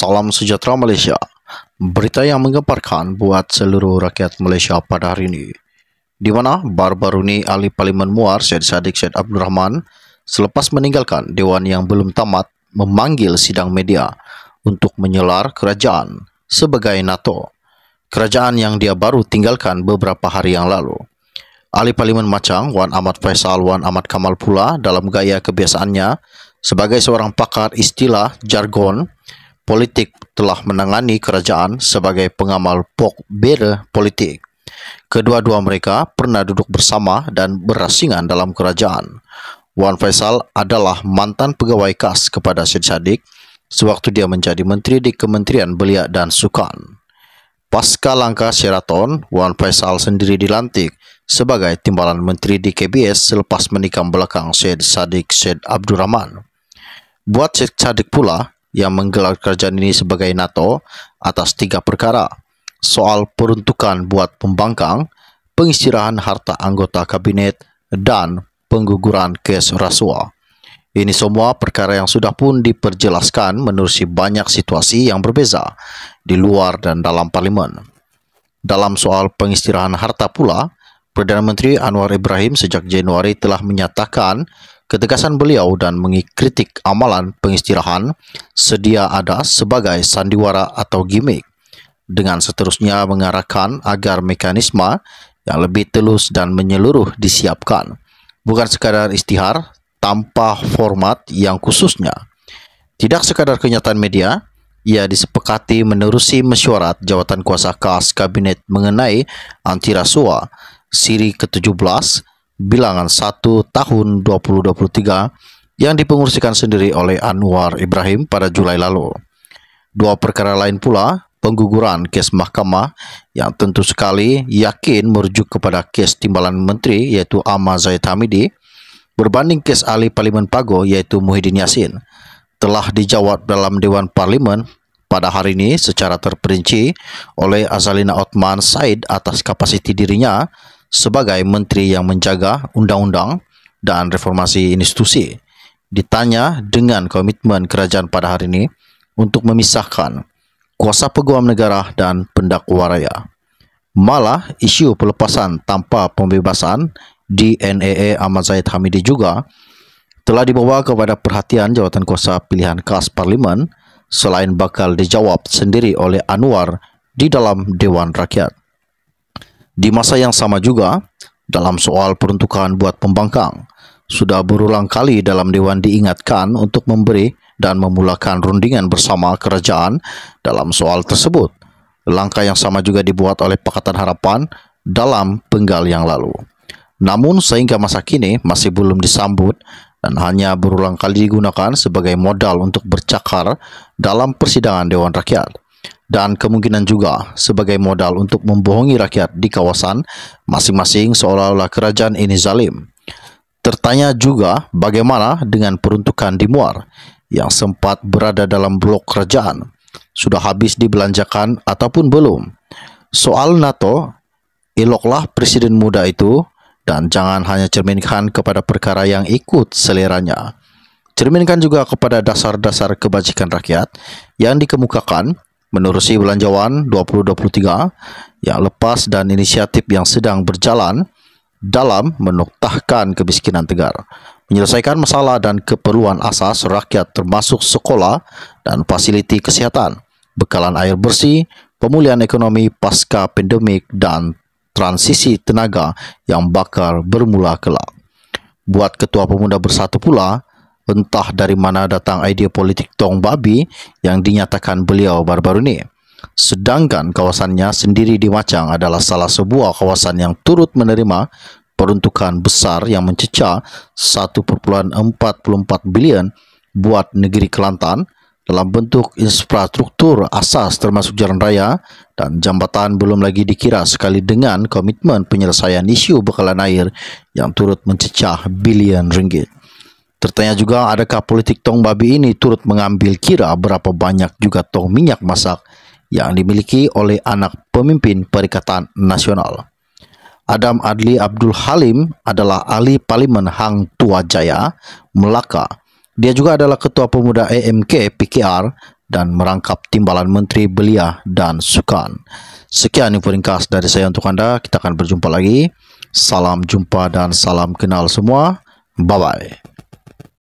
Salam sejahtera Malaysia. Berita yang menggemparkan buat seluruh rakyat Malaysia pada hari ini. Di mana baru-baru ini ahli parlimen Muar Syed Saddiq Syed Abdul Rahman selepas meninggalkan dewan yang belum tamat memanggil sidang media untuk menyelar kerajaan sebagai NATO. Kerajaan yang dia baru tinggalkan beberapa hari yang lalu. Ahli parlimen Macang Wan Ahmad Faisal Wan Ahmad Kamal pula dalam gaya kebiasaannya sebagai seorang pakar istilah jargon politik telah menangani kerajaan sebagai pengamal pok beda politik. Kedua-dua mereka pernah duduk bersama dan berasingan dalam kerajaan. Wan Faisal adalah mantan pegawai khas kepada Syed Saddiq sewaktu dia menjadi menteri di Kementerian Belia dan Sukan. Pasca langkah Sheraton, Wan Faisal sendiri dilantik sebagai timbalan menteri di KBS selepas menikam belakang Syed Saddiq Syed Abdurrahman. Buat Syed Saddiq pula, yang menggelar kerajaan ini sebagai NATO atas tiga perkara. Soal peruntukan buat pembangkang, pengistirahan harta anggota kabinet dan pengguguran kes rasuah. Ini semua perkara yang sudah pun diperjelaskan menerusi banyak situasi yang berbeza di luar dan dalam parlimen. Dalam soal pengistirahan harta pula, Perdana Menteri Anwar Ibrahim sejak Januari telah menyatakan Ketegasan beliau dan mengkritik amalan pengistirahan sedia ada sebagai sandiwara atau gimmick, dengan seterusnya mengarahkan agar mekanisme yang lebih telus dan menyeluruh disiapkan, bukan sekadar istihar tanpa format yang khususnya. Tidak sekadar kenyataan media, ia disepakati menerusi mesyuarat jawatan kuasa khas kabinet mengenai anti rasuah siri ke-17 bilangan 1 tahun 2023 yang dipengurusikan sendiri oleh Anwar Ibrahim pada Julai lalu. Dua perkara lain pula, pengguguran kes mahkamah yang tentu sekali yakin merujuk kepada kes timbalan menteri yaitu Ahmad Zaid Hamidi berbanding kes ahli parlimen Pago yaitu Muhyiddin Yassin telah dijawab dalam Dewan Parlimen pada hari ini secara terperinci oleh Azalina Otman Said atas kapasiti dirinya sebagai menteri yang menjaga undang-undang dan reformasi institusi. Ditanya dengan komitmen kerajaan pada hari ini untuk memisahkan kuasa peguam negara dan pendakwa raya. Malah isu pelepasan tanpa pembebasan di NAA Ahmad Zahid Hamidi juga telah dibawa kepada perhatian jawatan kuasa pilihan khas parlimen selain bakal dijawab sendiri oleh Anwar di dalam Dewan Rakyat. Di masa yang sama juga, dalam soal peruntukan buat pembangkang, sudah berulang kali dalam Dewan diingatkan untuk memberi dan memulakan rundingan bersama kerajaan dalam soal tersebut. Langkah yang sama juga dibuat oleh Pakatan Harapan dalam penggal yang lalu. Namun sehingga masa kini masih belum disambut dan hanya berulang kali digunakan sebagai modal untuk bercakar dalam persidangan Dewan Rakyat dan kemungkinan juga sebagai modal untuk membohongi rakyat di kawasan masing-masing seolah-olah kerajaan ini zalim. Tertanya juga bagaimana dengan peruntukan di Muar yang sempat berada dalam blok kerajaan. Sudah habis dibelanjakan ataupun belum? Soal NATO, eloklah presiden muda itu dan jangan hanya cerminkan kepada perkara yang ikut seleranya. Cerminkan juga kepada dasar-dasar kebajikan rakyat yang dikemukakan menerusi belanjawan 2023 yang lepas dan inisiatif yang sedang berjalan dalam menoktahkan kemiskinan tegar, menyelesaikan masalah dan keperluan asas rakyat termasuk sekolah dan fasiliti kesehatan, bekalan air bersih, pemulihan ekonomi pasca pandemik dan transisi tenaga yang bakar bermula kelak. Buat Ketua Pemuda Bersatu pula, entah dari mana datang idea politik Tong Babi yang dinyatakan beliau baru-baru ini. Sedangkan kawasannya sendiri di Macang adalah salah sebuah kawasan yang turut menerima peruntukan besar yang mencecah 1.44 bilion buat negeri Kelantan dalam bentuk infrastruktur asas termasuk jalan raya dan jambatan belum lagi dikira sekali dengan komitmen penyelesaian isu bekalan air yang turut mencecah bilion ringgit. Tertanya juga adakah politik tong babi ini turut mengambil kira berapa banyak juga tong minyak masak yang dimiliki oleh anak pemimpin Perikatan Nasional. Adam Adli Abdul Halim adalah ahli parlimen Hang Tua Jaya, Melaka. Dia juga adalah ketua pemuda EMK PKR dan merangkap timbalan menteri belia dan sukan. Sekian info ringkas dari saya untuk Anda. Kita akan berjumpa lagi. Salam jumpa dan salam kenal semua. Bye-bye.